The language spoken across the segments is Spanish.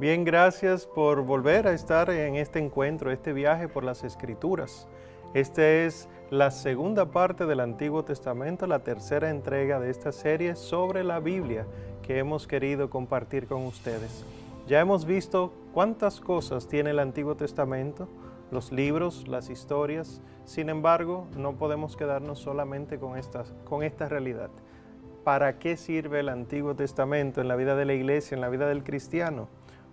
Bien, gracias por volver a estar en este encuentro, este viaje por las Escrituras. Esta es la segunda parte del Antiguo Testamento, la tercera entrega de esta serie sobre la Biblia que hemos querido compartir con ustedes. Ya hemos visto cuántas cosas tiene el Antiguo Testamento, los libros, las historias. Sin embargo, no podemos quedarnos solamente con, estas, con esta realidad. ¿Para qué sirve el Antiguo Testamento en la vida de la iglesia, en la vida del cristiano?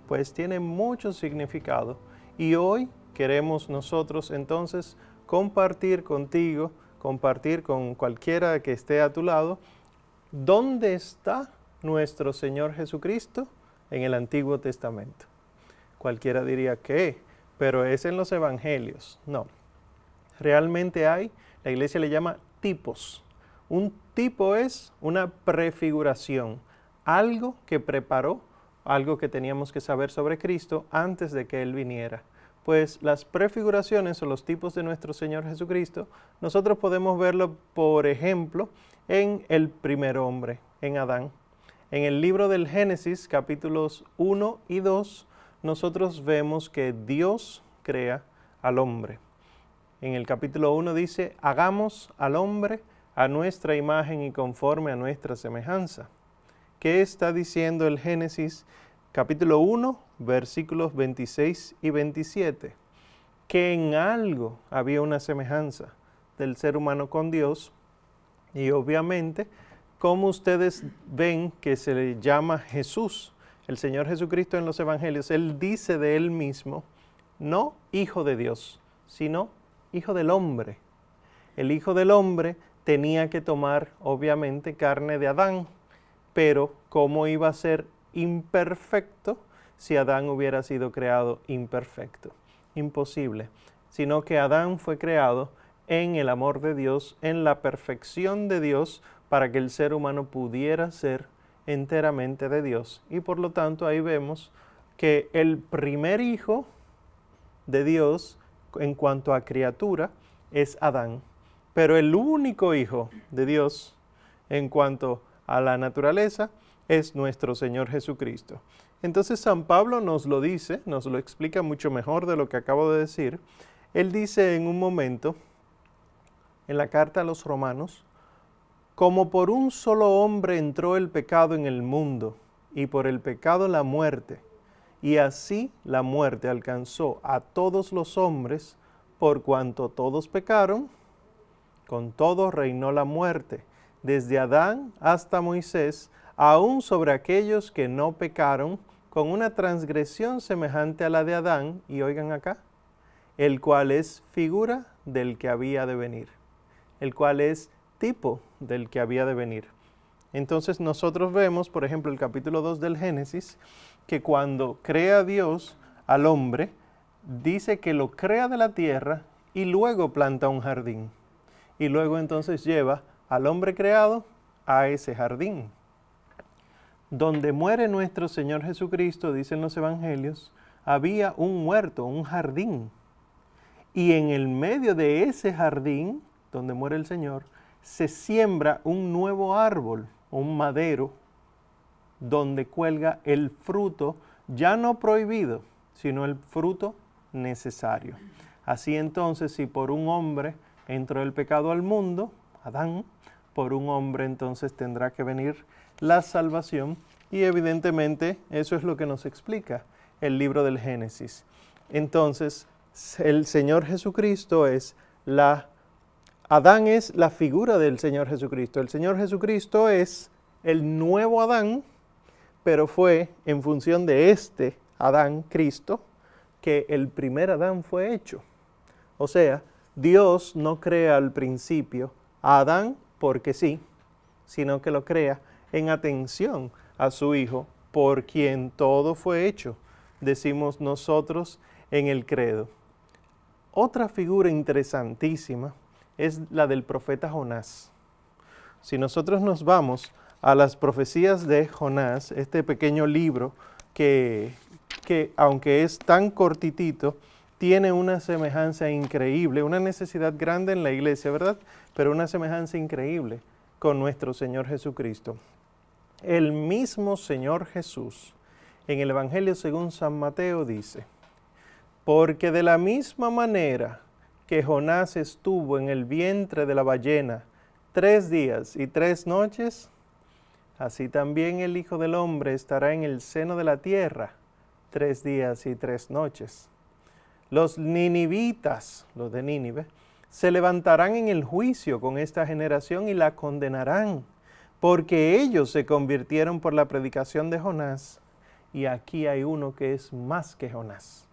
pues tiene mucho significado y hoy queremos nosotros entonces compartir contigo, compartir con cualquiera que esté a tu lado, dónde está nuestro Señor Jesucristo en el Antiguo Testamento. Cualquiera diría que, pero es en los Evangelios. No, realmente hay, la iglesia le llama tipos. Un tipo es una prefiguración, algo que preparó algo que teníamos que saber sobre Cristo antes de que Él viniera. Pues las prefiguraciones o los tipos de nuestro Señor Jesucristo, nosotros podemos verlo, por ejemplo, en el primer hombre, en Adán. En el libro del Génesis, capítulos 1 y 2, nosotros vemos que Dios crea al hombre. En el capítulo 1 dice, hagamos al hombre a nuestra imagen y conforme a nuestra semejanza. ¿Qué está diciendo el Génesis capítulo 1, versículos 26 y 27, que en algo había una semejanza del ser humano con Dios y obviamente como ustedes ven que se le llama Jesús, el Señor Jesucristo en los evangelios, él dice de él mismo, no hijo de Dios, sino hijo del hombre. El hijo del hombre tenía que tomar obviamente carne de Adán, pero cómo iba a ser imperfecto si Adán hubiera sido creado imperfecto. Imposible, sino que Adán fue creado en el amor de Dios, en la perfección de Dios, para que el ser humano pudiera ser enteramente de Dios. Y por lo tanto ahí vemos que el primer hijo de Dios en cuanto a criatura es Adán, pero el único hijo de Dios en cuanto a la naturaleza es nuestro Señor Jesucristo. Entonces San Pablo nos lo dice, nos lo explica mucho mejor de lo que acabo de decir. Él dice en un momento, en la carta a los romanos, como por un solo hombre entró el pecado en el mundo, y por el pecado la muerte, y así la muerte alcanzó a todos los hombres, por cuanto todos pecaron, con todo reinó la muerte desde Adán hasta Moisés, aún sobre aquellos que no pecaron, con una transgresión semejante a la de Adán, y oigan acá, el cual es figura del que había de venir, el cual es tipo del que había de venir. Entonces nosotros vemos, por ejemplo, el capítulo 2 del Génesis, que cuando crea Dios al hombre, dice que lo crea de la tierra y luego planta un jardín. Y luego entonces lleva al hombre creado a ese jardín. Donde muere nuestro Señor Jesucristo, dicen los evangelios, había un huerto, un jardín. Y en el medio de ese jardín, donde muere el Señor, se siembra un nuevo árbol, un madero, donde cuelga el fruto ya no prohibido, sino el fruto necesario. Así entonces, si por un hombre entró el pecado al mundo, Adán, por un hombre entonces tendrá que venir la salvación y evidentemente eso es lo que nos explica el libro del Génesis. Entonces, el Señor Jesucristo es la... Adán es la figura del Señor Jesucristo. El Señor Jesucristo es el nuevo Adán, pero fue en función de este Adán, Cristo, que el primer Adán fue hecho. O sea, Dios no crea al principio Adán porque sí, sino que lo crea en atención a su Hijo, por quien todo fue hecho, decimos nosotros en el credo. Otra figura interesantísima es la del profeta Jonás. Si nosotros nos vamos a las profecías de Jonás, este pequeño libro que, que aunque es tan cortitito, tiene una semejanza increíble, una necesidad grande en la iglesia, ¿verdad? Pero una semejanza increíble con nuestro Señor Jesucristo. El mismo Señor Jesús en el Evangelio según San Mateo dice, porque de la misma manera que Jonás estuvo en el vientre de la ballena tres días y tres noches, así también el Hijo del Hombre estará en el seno de la tierra tres días y tres noches. Los ninivitas, los de Nínive, se levantarán en el juicio con esta generación y la condenarán, porque ellos se convirtieron por la predicación de Jonás, y aquí hay uno que es más que Jonás.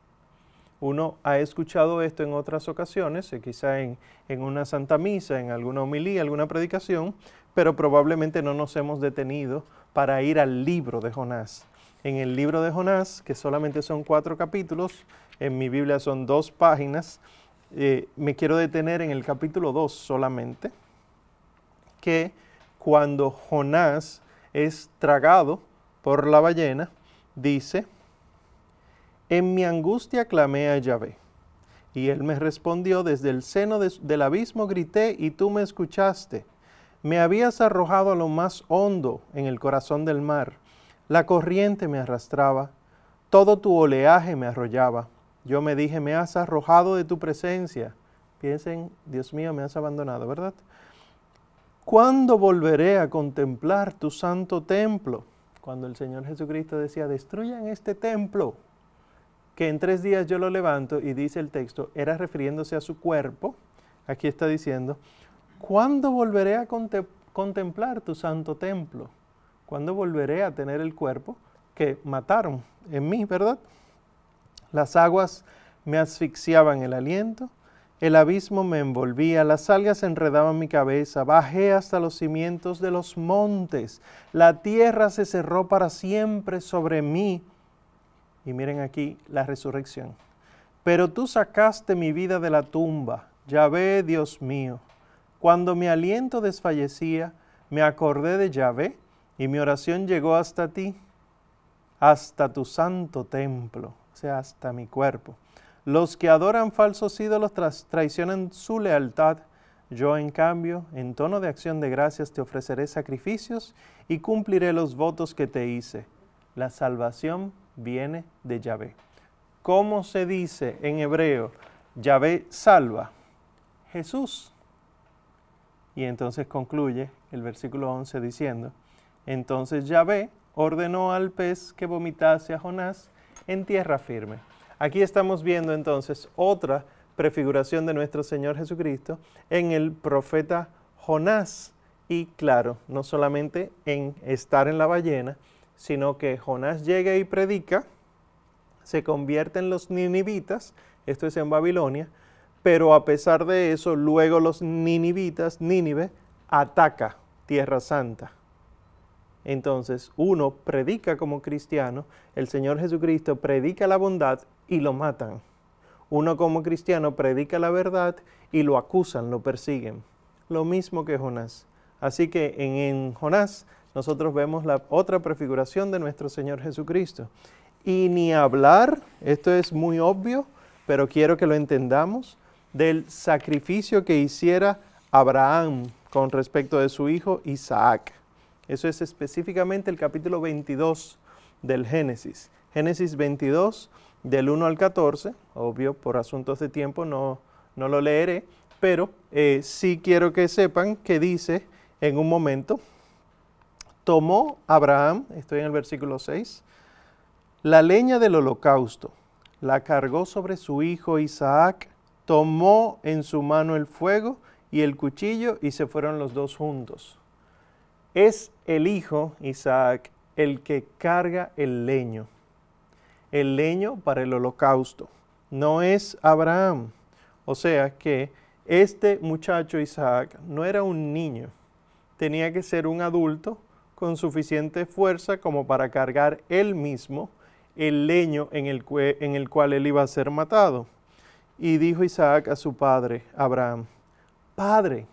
Uno ha escuchado esto en otras ocasiones, eh, quizá en, en una santa misa, en alguna homilía, alguna predicación, pero probablemente no nos hemos detenido para ir al libro de Jonás. En el libro de Jonás, que solamente son cuatro capítulos, en mi Biblia son dos páginas. Eh, me quiero detener en el capítulo 2 solamente, que cuando Jonás es tragado por la ballena, dice, en mi angustia clamé a Yahvé. Y él me respondió, desde el seno del abismo grité y tú me escuchaste. Me habías arrojado a lo más hondo en el corazón del mar. La corriente me arrastraba, todo tu oleaje me arrollaba. Yo me dije, me has arrojado de tu presencia. Piensen, Dios mío, me has abandonado, ¿verdad? ¿Cuándo volveré a contemplar tu santo templo? Cuando el Señor Jesucristo decía, destruyan este templo, que en tres días yo lo levanto, y dice el texto, era refiriéndose a su cuerpo. Aquí está diciendo, ¿cuándo volveré a contemplar tu santo templo? ¿Cuándo volveré a tener el cuerpo que mataron en mí, verdad? Las aguas me asfixiaban el aliento, el abismo me envolvía, las algas enredaban mi cabeza, bajé hasta los cimientos de los montes, la tierra se cerró para siempre sobre mí. Y miren aquí la resurrección. Pero tú sacaste mi vida de la tumba, Yahvé, Dios mío. Cuando mi aliento desfallecía, me acordé de Yahvé y mi oración llegó hasta ti, hasta tu santo templo sea, hasta mi cuerpo. Los que adoran falsos ídolos traicionan su lealtad. Yo, en cambio, en tono de acción de gracias te ofreceré sacrificios y cumpliré los votos que te hice. La salvación viene de Yahvé. ¿Cómo se dice en hebreo? Yahvé salva. Jesús. Y entonces concluye el versículo 11 diciendo, entonces Yahvé ordenó al pez que vomitase a Jonás en tierra firme. Aquí estamos viendo entonces otra prefiguración de nuestro Señor Jesucristo en el profeta Jonás. Y claro, no solamente en estar en la ballena, sino que Jonás llega y predica, se convierte en los ninivitas, esto es en Babilonia, pero a pesar de eso, luego los ninivitas, Nínive, ataca Tierra Santa. Entonces, uno predica como cristiano, el Señor Jesucristo predica la bondad y lo matan. Uno como cristiano predica la verdad y lo acusan, lo persiguen. Lo mismo que Jonás. Así que en, Jonás nosotros vemos la otra prefiguración de nuestro Señor Jesucristo. Y ni hablar, esto es muy obvio, pero quiero que lo entendamos, del sacrificio que hiciera Abraham con respecto de su hijo Isaac. Eso es específicamente el capítulo 22 del Génesis. Génesis 22 del 1 al 14, obvio por asuntos de tiempo no, lo leeré, pero eh, sí quiero que sepan que dice en un momento, tomó Abraham, estoy en el versículo 6, la leña del holocausto, la cargó sobre su hijo Isaac, tomó en su mano el fuego y el cuchillo y se fueron los dos juntos. Es el hijo, Isaac, el que carga el leño, el leño para el holocausto. No es Abraham. O sea que este muchacho Isaac no era un niño, tenía que ser un adulto con suficiente fuerza como para cargar él mismo el leño en el, en el cual él iba a ser matado. Y dijo Isaac a su padre, Abraham, Padre,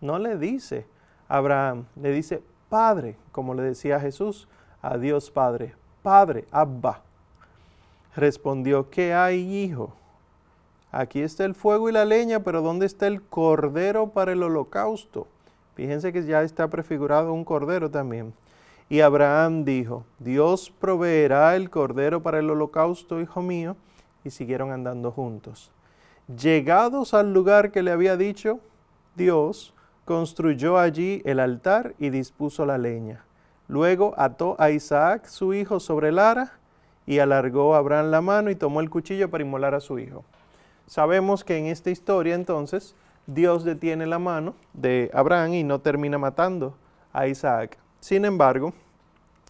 no le dice, Abraham le dice, Padre, como le decía Jesús, a Dios Padre, Padre, Abba. Respondió, ¿qué hay, hijo? Aquí está el fuego y la leña, pero ¿dónde está el cordero para el holocausto? Fíjense que ya está prefigurado un cordero también. Y Abraham dijo, Dios proveerá el cordero para el holocausto, hijo mío. Y siguieron andando juntos. Llegados al lugar que le había dicho Dios, construyó allí el altar y dispuso la leña. Luego ató a Isaac, su hijo, sobre el ara y alargó a Abraham la mano y tomó el cuchillo para inmolar a su hijo. Sabemos que en esta historia entonces Dios detiene la mano de Abraham y no termina matando a Isaac. Sin embargo,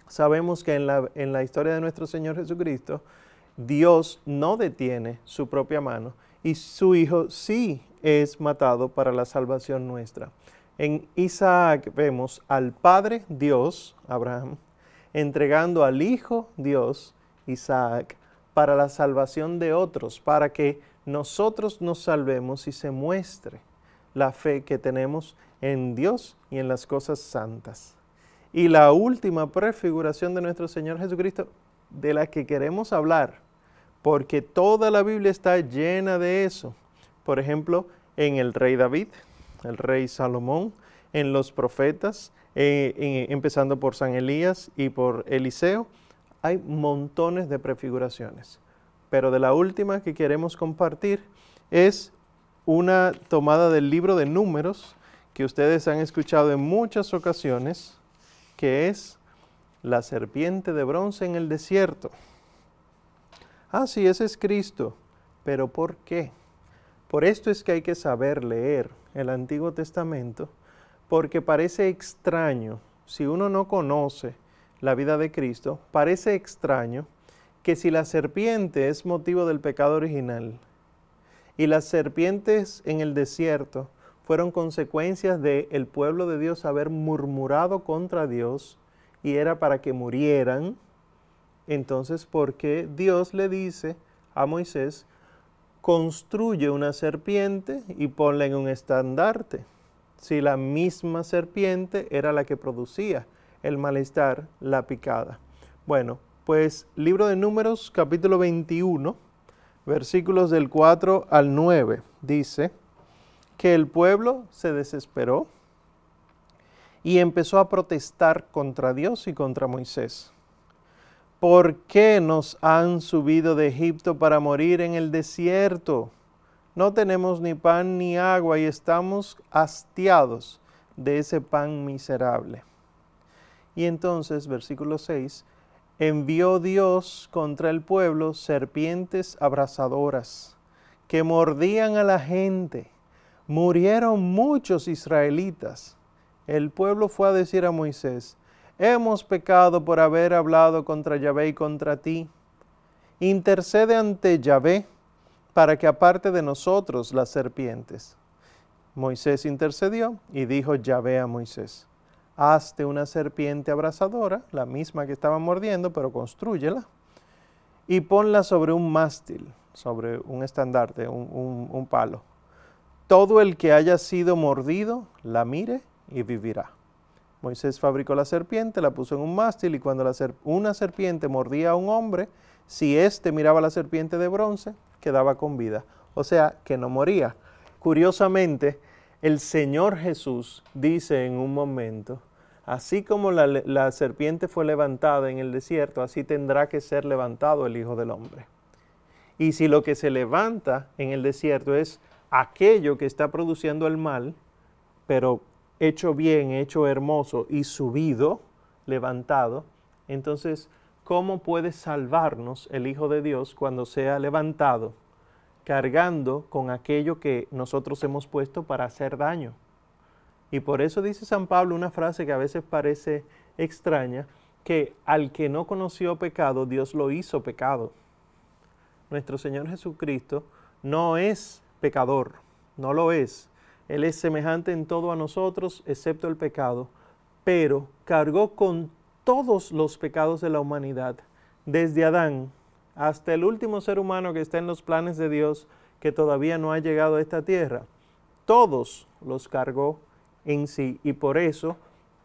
sabemos que en la, en la historia de nuestro Señor Jesucristo, Dios no detiene su propia mano y su hijo sí es matado para la salvación nuestra. En Isaac vemos al Padre Dios, Abraham, entregando al Hijo Dios, Isaac, para la salvación de otros, para que nosotros nos salvemos y se muestre la fe que tenemos en Dios y en las cosas santas. Y la última prefiguración de nuestro Señor Jesucristo, de la que queremos hablar, porque toda la Biblia está llena de eso por ejemplo, en el rey David, el rey Salomón, en los profetas, eh, empezando por San Elías y por Eliseo, hay montones de prefiguraciones. Pero de la última que queremos compartir es una tomada del libro de números que ustedes han escuchado en muchas ocasiones, que es la serpiente de bronce en el desierto. Ah, sí, ese es Cristo, pero ¿por qué? Por esto es que hay que saber leer el Antiguo Testamento, porque parece extraño, si uno no conoce la vida de Cristo, parece extraño que si la serpiente es motivo del pecado original y las serpientes en el desierto fueron consecuencias de el pueblo de Dios haber murmurado contra Dios y era para que murieran, entonces, ¿por qué Dios le dice a Moisés construye una serpiente y ponla en un estandarte, si la misma serpiente era la que producía el malestar, la picada. Bueno, pues libro de números capítulo 21, versículos del 4 al 9, dice que el pueblo se desesperó y empezó a protestar contra Dios y contra Moisés. ¿por qué nos han subido de Egipto para morir en el desierto? No tenemos ni pan ni agua y estamos hastiados de ese pan miserable. Y entonces, versículo 6, envió Dios contra el pueblo serpientes abrasadoras que mordían a la gente. Murieron muchos israelitas. El pueblo fue a decir a Moisés, hemos pecado por haber hablado contra Yahvé y contra ti. Intercede ante Yahvé para que aparte de nosotros las serpientes. Moisés intercedió y dijo Yahvé a Moisés, hazte una serpiente abrazadora, la misma que estaba mordiendo, pero construyela, y ponla sobre un mástil, sobre un estandarte, un palo. Todo el que haya sido mordido, la mire y vivirá. Moisés fabricó la serpiente, la puso en un mástil y cuando una serpiente mordía a un hombre, si éste miraba la serpiente de bronce, quedaba con vida. O sea, que no moría. Curiosamente, el Señor Jesús dice en un momento, así como la, la serpiente fue levantada en el desierto, así tendrá que ser levantado el Hijo del Hombre. Y si lo que se levanta en el desierto es aquello que está produciendo el mal, pero hecho bien, hecho hermoso y subido, levantado, entonces, ¿cómo puede salvarnos el Hijo de Dios cuando sea levantado, cargando con aquello que nosotros hemos puesto para hacer daño? Y por eso dice San Pablo una frase que a veces parece extraña, que al que no conoció pecado, Dios lo hizo pecado. Nuestro Señor Jesucristo no es pecador, no lo es. Él es semejante en todo a nosotros, excepto el pecado, pero cargó con todos los pecados de la humanidad, desde Adán hasta el último ser humano que está en los planes de Dios, que todavía no ha llegado a esta tierra. Todos los cargó en sí y por eso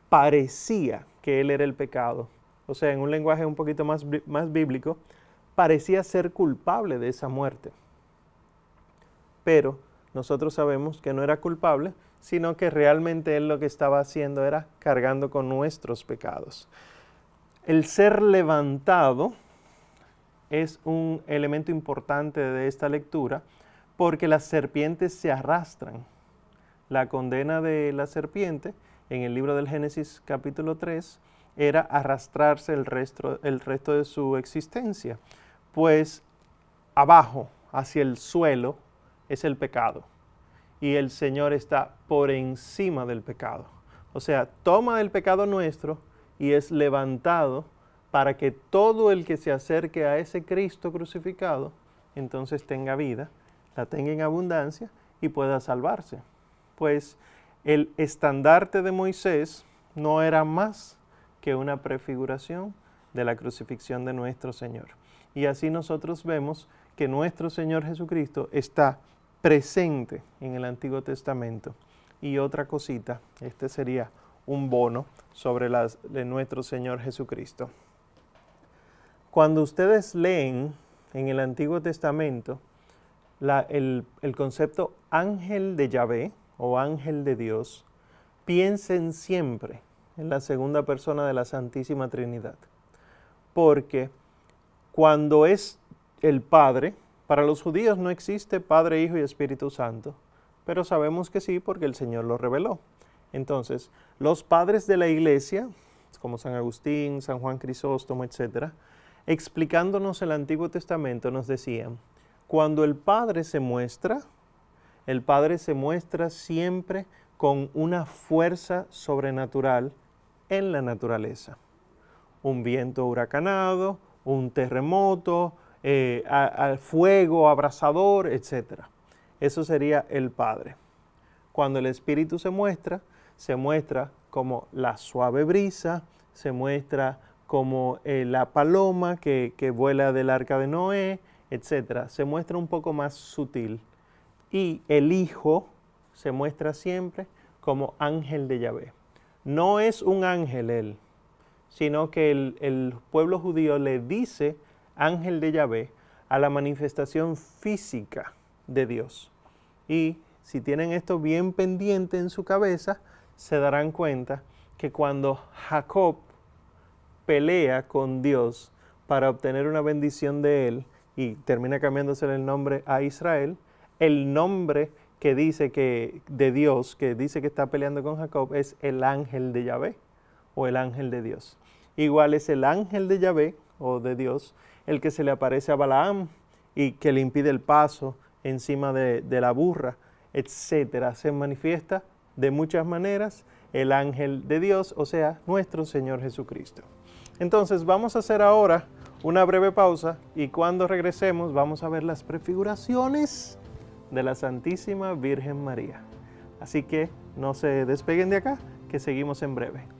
parecía que él era el pecado. O sea, en un lenguaje un poquito más, más bíblico, parecía ser culpable de esa muerte. Pero nosotros sabemos que no era culpable, sino que realmente él lo que estaba haciendo era cargando con nuestros pecados. El ser levantado es un elemento importante de esta lectura porque las serpientes se arrastran. La condena de la serpiente en el libro del Génesis capítulo 3 era arrastrarse el resto, el resto de su existencia, pues abajo, hacia el suelo, es el pecado. Y el Señor está por encima del pecado. O sea, toma el pecado nuestro y es levantado para que todo el que se acerque a ese Cristo crucificado, entonces tenga vida, la tenga en abundancia y pueda salvarse. Pues el estandarte de Moisés no era más que una prefiguración de la crucifixión de nuestro Señor. Y así nosotros vemos que nuestro Señor Jesucristo está presente en el Antiguo Testamento. Y otra cosita, este sería un bono sobre las de nuestro Señor Jesucristo. Cuando ustedes leen en el Antiguo Testamento el, el concepto ángel de Yahvé o ángel de Dios, piensen siempre en la segunda persona de la Santísima Trinidad. Porque cuando es el Padre, para los judíos no existe Padre, Hijo y Espíritu Santo, pero sabemos que sí porque el Señor lo reveló. Entonces, los padres de la iglesia, como San Agustín, San Juan Crisóstomo, etc., explicándonos el Antiguo Testamento, nos decían, cuando el Padre se muestra, el Padre se muestra siempre con una fuerza sobrenatural en la naturaleza. Un viento huracanado, un terremoto, eh, al fuego abrasador, etc. Eso sería el Padre. Cuando el Espíritu se muestra, se muestra como la suave brisa, se muestra como eh, la paloma que, vuela del arca de Noé, etc. Se muestra un poco más sutil. Y el Hijo se muestra siempre como ángel de Yahvé. No es un ángel él, sino que el, el pueblo judío le dice ángel de Yahvé, a la manifestación física de Dios. Y si tienen esto bien pendiente en su cabeza, se darán cuenta que cuando Jacob pelea con Dios para obtener una bendición de él y termina cambiándose el nombre a Israel, el nombre que dice que de Dios, que dice que está peleando con Jacob, es el ángel de Yahvé o el ángel de Dios. Igual es el ángel de Yahvé o de Dios el que se le aparece a Balaam y que le impide el paso encima de, la burra, etcétera, Se manifiesta de muchas maneras el ángel de Dios, o sea, nuestro Señor Jesucristo. Entonces vamos a hacer ahora una breve pausa y cuando regresemos vamos a ver las prefiguraciones de la Santísima Virgen María. Así que no se despeguen de acá, que seguimos en breve.